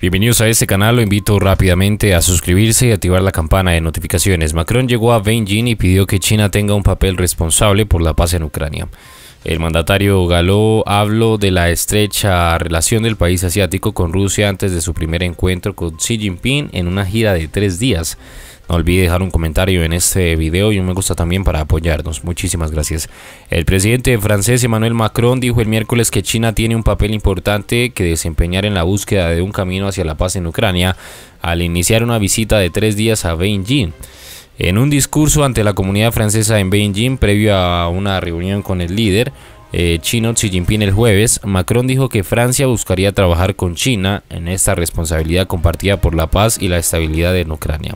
Bienvenidos a este canal, lo invito rápidamente a suscribirse y activar la campana de notificaciones. Macron llegó a Beijing y pidió que China tenga un papel responsable por la paz en Ucrania. El mandatario Galo habló de la estrecha relación del país asiático con Rusia antes de su primer encuentro con Xi Jinping en una gira de tres días. No olvide dejar un comentario en este video y un me gusta también para apoyarnos. Muchísimas gracias. El presidente francés Emmanuel Macron dijo el miércoles que China tiene un papel importante que desempeñar en la búsqueda de un camino hacia la paz en Ucrania al iniciar una visita de tres días a Beijing. En un discurso ante la comunidad francesa en Beijing, previo a una reunión con el líder eh, chino Xi Jinping el jueves, Macron dijo que Francia buscaría trabajar con China en esta responsabilidad compartida por la paz y la estabilidad en Ucrania.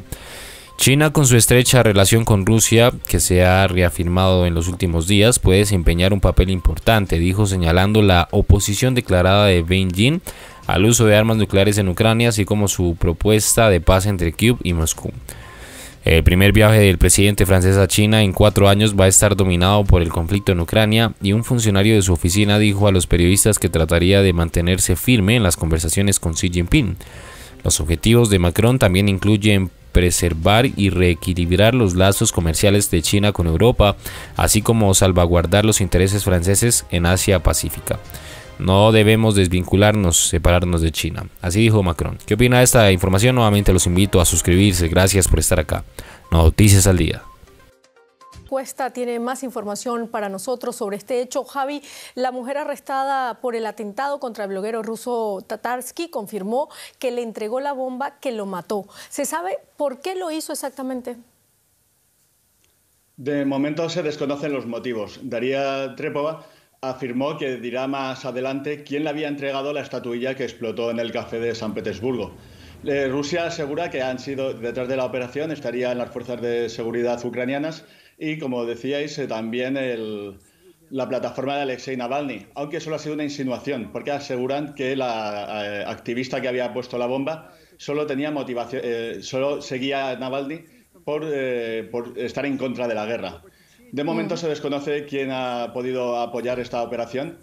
China, con su estrecha relación con Rusia, que se ha reafirmado en los últimos días, puede desempeñar un papel importante, dijo señalando la oposición declarada de Beijing al uso de armas nucleares en Ucrania, así como su propuesta de paz entre Kiev y Moscú. El eh, primer viaje del presidente francés a China en cuatro años va a estar dominado por el conflicto en Ucrania y un funcionario de su oficina dijo a los periodistas que trataría de mantenerse firme en las conversaciones con Xi Jinping. Los objetivos de Macron también incluyen preservar y reequilibrar los lazos comerciales de China con Europa, así como salvaguardar los intereses franceses en Asia Pacífica. No debemos desvincularnos, separarnos de China. Así dijo Macron. ¿Qué opina esta información? Nuevamente los invito a suscribirse. Gracias por estar acá. Noticias al día. Cuesta tiene más información para nosotros sobre este hecho. Javi, la mujer arrestada por el atentado contra el bloguero ruso Tatarsky confirmó que le entregó la bomba que lo mató. ¿Se sabe por qué lo hizo exactamente? De momento se desconocen los motivos. Daría Trepova afirmó que dirá más adelante quién le había entregado la estatuilla que explotó en el café de San Petersburgo. Eh, Rusia asegura que han sido detrás de la operación estarían las fuerzas de seguridad ucranianas y, como decíais, eh, también la plataforma de Alexei Navalny, aunque solo ha sido una insinuación, porque aseguran que la eh, activista que había puesto la bomba solo tenía motivación, solo seguía a Navalny por estar en contra de la guerra. De momento mm. se desconoce quién ha podido apoyar esta operación.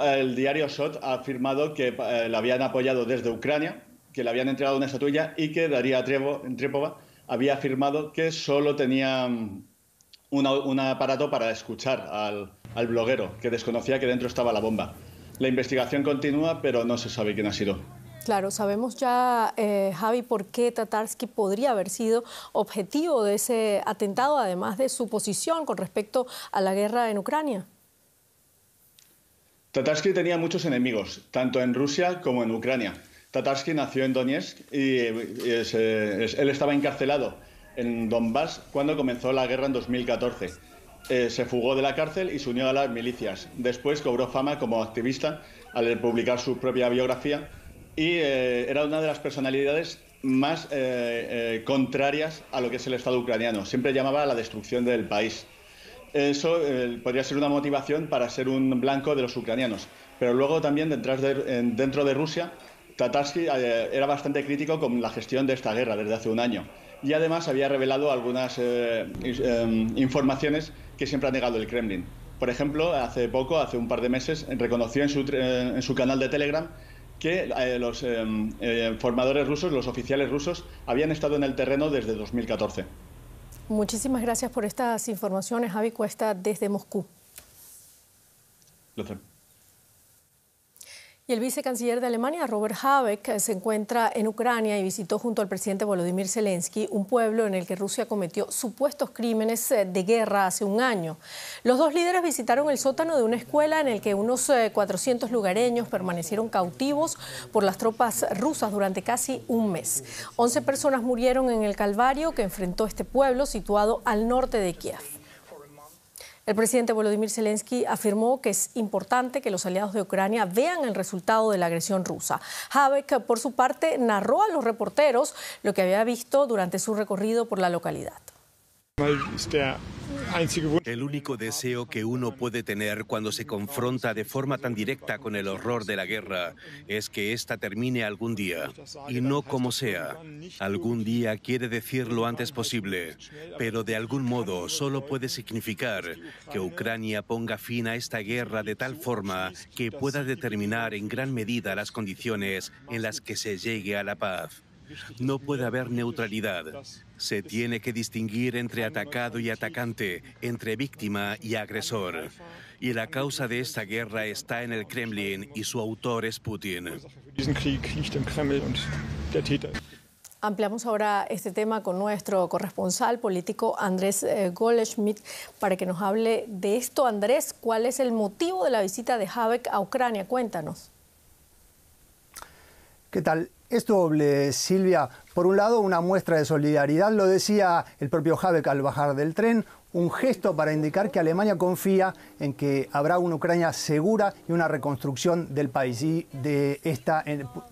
El diario SOT ha afirmado que eh, la habían apoyado desde Ucrania, que le habían entregado una estatuilla y que Daría Trepova había afirmado que solo tenía mm, un aparato para escuchar al bloguero, que desconocía que dentro estaba la bomba. La investigación continúa, pero no se sabe quién ha sido. Claro, sabemos ya, eh, Javi, por qué Tatarsky podría haber sido objetivo de ese atentado, además de su posición con respecto a la guerra en Ucrania. Tatarsky tenía muchos enemigos, tanto en Rusia como en Ucrania. Tatarsky nació en Donetsk y, eh, él estaba encarcelado en Donbass cuando comenzó la guerra en 2014. Eh, se fugó de la cárcel y se unió a las milicias. Después cobró fama como activista al publicar su propia biografía y eh, era una de las personalidades más eh, eh, contrarias a lo que es el Estado ucraniano. Siempre llamaba a la destrucción del país. Eso podría ser una motivación para ser un blanco de los ucranianos. Pero luego también dentro de Rusia, Tatarsky era bastante crítico con la gestión de esta guerra desde hace un año y además había revelado algunas em, informaciones que siempre ha negado el Kremlin. Por ejemplo, hace poco, hace un par de meses, reconoció en su canal de Telegram que eh, los em, eh, formadores rusos, los oficiales rusos, habían estado en el terreno desde 2014. Muchísimas gracias por estas informaciones, Javi Cuesta, desde Moscú. Y el vicecanciller de Alemania, Robert Habeck, eh, se encuentra en Ucrania y visitó junto al presidente Volodymyr Zelensky un pueblo en el que Rusia cometió supuestos crímenes eh, de guerra hace un año. Los dos líderes visitaron el sótano de una escuela en el que unos 400 eh, lugareños permanecieron cautivos por las tropas rusas durante casi un mes. 11 personas murieron en el calvario que enfrentó este pueblo situado al norte de Kiev. El presidente Volodymyr Zelensky afirmó que es importante que los aliados de Ucrania vean el resultado de la agresión rusa. Habeck, por su parte, narró a los reporteros lo que había visto durante su recorrido por la localidad. Este, el único deseo que uno puede tener cuando se confronta de forma tan directa con el horror de la guerra es que ésta termine algún día, y no como sea. Algún día quiere decir lo antes posible, pero de algún modo solo puede significar que Ucrania ponga fin a esta guerra de tal forma que pueda determinar en gran medida las condiciones en las que se llegue a la paz. No puede haber neutralidad. Se tiene que distinguir entre atacado y atacante, entre víctima y agresor. Y la causa de esta guerra está en el Kremlin y su autor es Putin. Ampliamos ahora este tema con nuestro corresponsal político Andrés eh, Goleschmidt para que nos hable de esto. Andrés, ¿cuál es el motivo de la visita de Habeck a Ucrania? Cuéntanos. ¿Qué tal? Esto, Silvia. Por un lado, una muestra de solidaridad, lo decía el propio Habeck al bajar del tren, un gesto para indicar que Alemania confía en que habrá una Ucrania segura y una reconstrucción del país. Y de esta,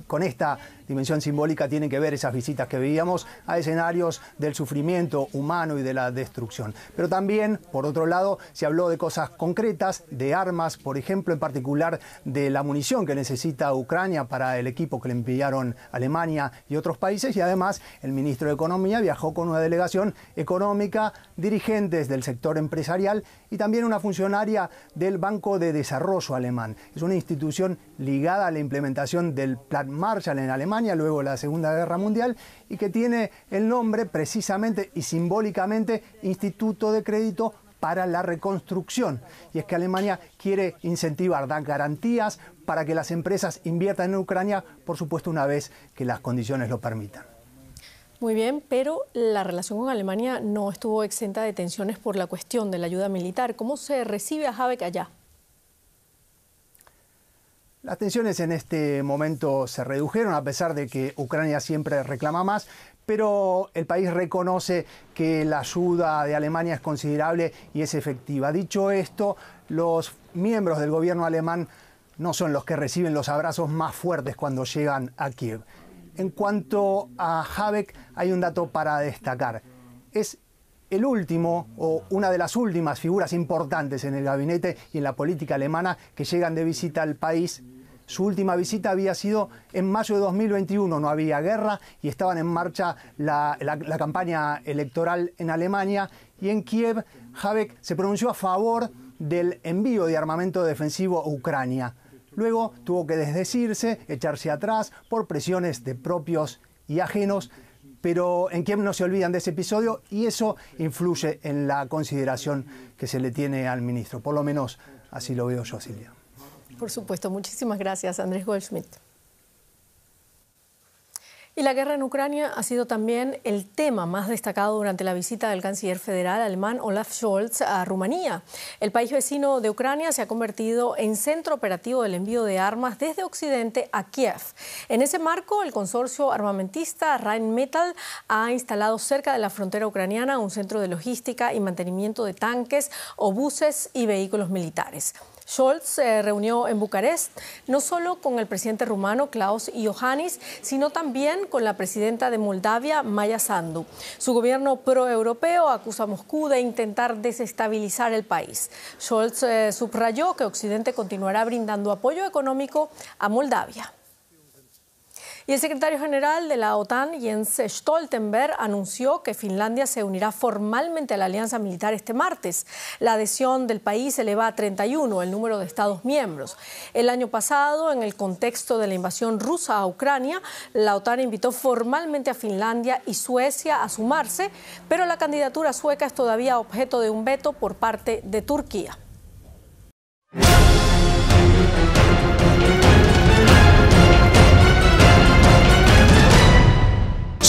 con esta dimensión simbólica tienen que ver esas visitas que veíamos a escenarios del sufrimiento humano y de la destrucción. Pero también, por otro lado, se habló de cosas concretas, de armas, por ejemplo, en particular de la munición que necesita Ucrania para el equipo que le enviaron Alemania y otros países. Y además, el ministro de Economía viajó con una delegación económica, dirigentes del sector empresarial y también una funcionaria del Banco de Desarrollo alemán. Es una institución ligada a la implementación del Plan Marshall en Alemania luego luego la Segunda Guerra Mundial, y que tiene el nombre precisamente y simbólicamente Instituto de Crédito para la reconstrucción. Y es que Alemania quiere incentivar, dar garantías para que las empresas inviertan en Ucrania, por supuesto una vez que las condiciones lo permitan. Muy bien, pero la relación con Alemania no estuvo exenta de tensiones por la cuestión de la ayuda militar. ¿Cómo se recibe a Habeck allá? Las tensiones en este momento se redujeron a pesar de que Ucrania siempre reclama más, pero el país reconoce que la ayuda de Alemania es considerable y es efectiva. Dicho esto, los miembros del gobierno alemán no son los que reciben los abrazos más fuertes cuando llegan a Kiev. En cuanto a Habeck, hay un dato para destacar. Es el último o una de las últimas figuras importantes en el gabinete y en la política alemana que llegan de visita al país su última visita había sido en mayo de 2021, no había guerra y estaban en marcha la, campaña electoral en Alemania y en Kiev Habeck se pronunció a favor del envío de armamento defensivo a Ucrania. Luego tuvo que desdecirse, echarse atrás por presiones de propios y ajenos, pero en Kiev no se olvidan de ese episodio y eso influye en la consideración que se le tiene al ministro, por lo menos así lo veo yo, Silvia. Por supuesto, muchísimas gracias, Andrés Goldschmidt. Y la guerra en Ucrania ha sido también el tema más destacado durante la visita del canciller federal alemán Olaf Scholz a Rumanía. El país vecino de Ucrania se ha convertido en centro operativo del envío de armas desde Occidente a Kiev. En ese marco, el consorcio armamentista Rheinmetall ha instalado cerca de la frontera ucraniana un centro de logística y mantenimiento de tanques, obuses y vehículos militares. Scholz se reunió en Bucarest no solo con el presidente rumano Klaus Iohannis, sino también con la presidenta de Moldavia, Maya Sandu. Su gobierno proeuropeo acusa a Moscú de intentar desestabilizar el país. Scholz eh, subrayó que Occidente continuará brindando apoyo económico a Moldavia. Y el secretario general de la OTAN, Jens Stoltenberg, anunció que Finlandia se unirá formalmente a la alianza militar este martes. La adhesión del país eleva a 31 el número de Estados miembros. El año pasado, en el contexto de la invasión rusa a Ucrania, la OTAN invitó formalmente a Finlandia y Suecia a sumarse, pero la candidatura sueca es todavía objeto de un veto por parte de Turquía.